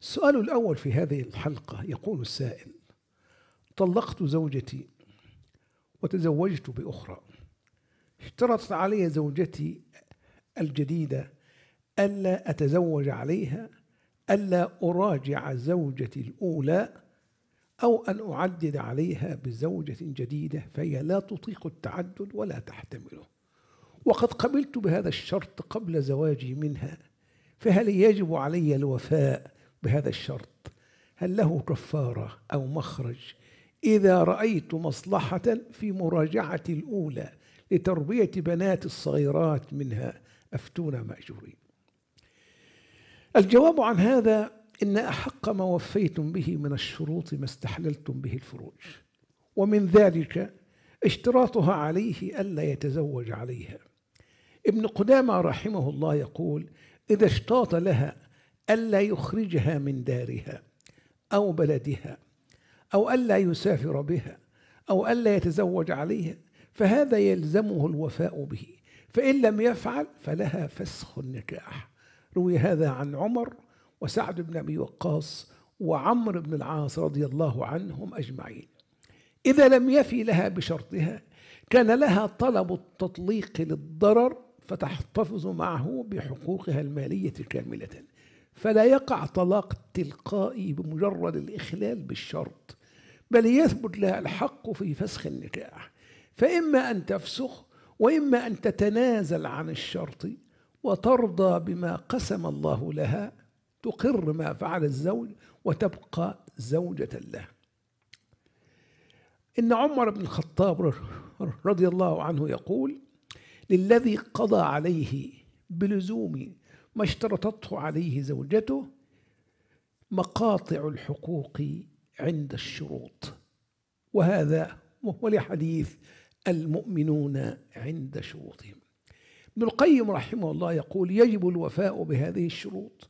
السؤال الأول في هذه الحلقة يقول السائل طلقت زوجتي وتزوجت بأخرى اشترطت علي زوجتي الجديدة ألا أتزوج عليها ألا أراجع زوجتي الأولى أو أن أعدد عليها بزوجة جديدة فهي لا تطيق التعدد ولا تحتمله وقد قبلت بهذا الشرط قبل زواجي منها فهل يجب علي الوفاء بهذا الشرط هل له كفارة أو مخرج إذا رأيت مصلحة في مراجعة الأولى لتربية بنات الصغيرات منها أفتونا مأجورين الجواب عن هذا إن أحق ما وفيتم به من الشروط ما استحللتم به الفروج ومن ذلك اشتراطها عليه ألا يتزوج عليها ابن قدامة رحمه الله يقول إذا اشتاط لها ألا يخرجها من دارها أو بلدها أو ألا يسافر بها أو ألا يتزوج عليها فهذا يلزمه الوفاء به فإن لم يفعل فلها فسخ النكاح روي هذا عن عمر وسعد بن أبي وقاص وعمر بن العاص رضي الله عنهم أجمعين إذا لم يفي لها بشرطها كان لها طلب التطليق للضرر فتحتفظ معه بحقوقها المالية كاملة فلا يقع طلاق تلقائي بمجرد الإخلال بالشرط بل يثبت لها الحق في فسخ النكاح فإما أن تفسخ وإما أن تتنازل عن الشرط وترضى بما قسم الله لها تقر ما فعل الزوج وتبقى زوجة له إن عمر بن الخطاب رضي الله عنه يقول للذي قضى عليه بلزوم ما اشترطته عليه زوجته مقاطع الحقوق عند الشروط وهذا ولحديث المؤمنون عند شروطهم ابن القيم رحمه الله يقول يجب الوفاء بهذه الشروط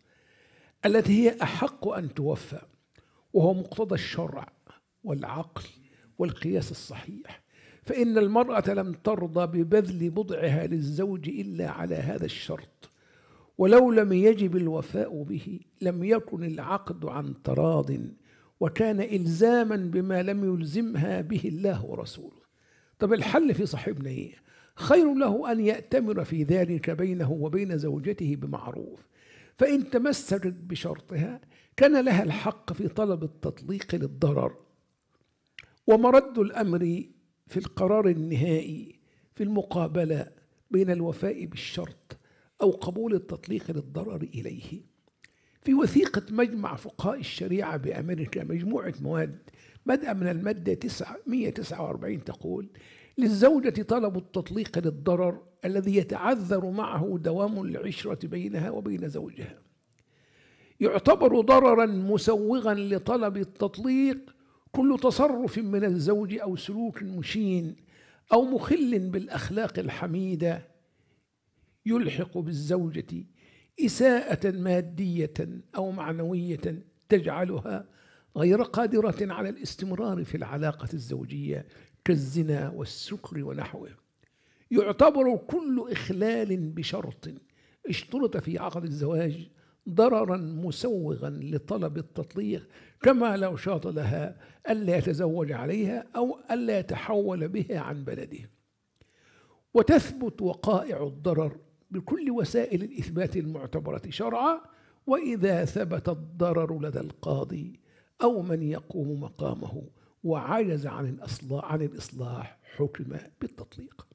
التي هي أحق أن توفى وهو مقتضى الشرع والعقل والقياس الصحيح فإن المرأة لم ترضى ببذل بضعها للزوج إلا على هذا الشرط ولو لم يجب الوفاء به لم يكن العقد عن تراض وكان إلزاما بما لم يلزمها به الله ورسوله طب الحل في صاحبنا إيه؟ خير له أن يأتمر في ذلك بينه وبين زوجته بمعروف فإن تمسكت بشرطها كان لها الحق في طلب التطليق للضرر ومرد الأمر في القرار النهائي في المقابلة بين الوفاء بالشرط أو قبول التطليق للضرر إليه في وثيقة مجمع فقهاء الشريعة بأمريكا مجموعة مواد بدءا من المادة 149 تقول للزوجة طلب التطليق للضرر الذي يتعذر معه دوام العشرة بينها وبين زوجها يعتبر ضررا مسوغا لطلب التطليق كل تصرف من الزوج أو سلوك مشين أو مخل بالأخلاق الحميدة يلحق بالزوجة إساءة مادية أو معنوية تجعلها غير قادرة على الاستمرار في العلاقة الزوجية كالزنا والسكر ونحوه يعتبر كل إخلال بشرط اشترط في عقد الزواج ضررا مسوغا لطلب التطليق كما لو شاط لها ألا يتزوج عليها أو ألا يتحول بها عن بلده وتثبت وقائع الضرر بكل وسائل الإثبات المعتبرة شرعا وإذا ثبت الضرر لدى القاضي أو من يقوم مقامه وعجز عن الإصلاح, حكم بالتطليق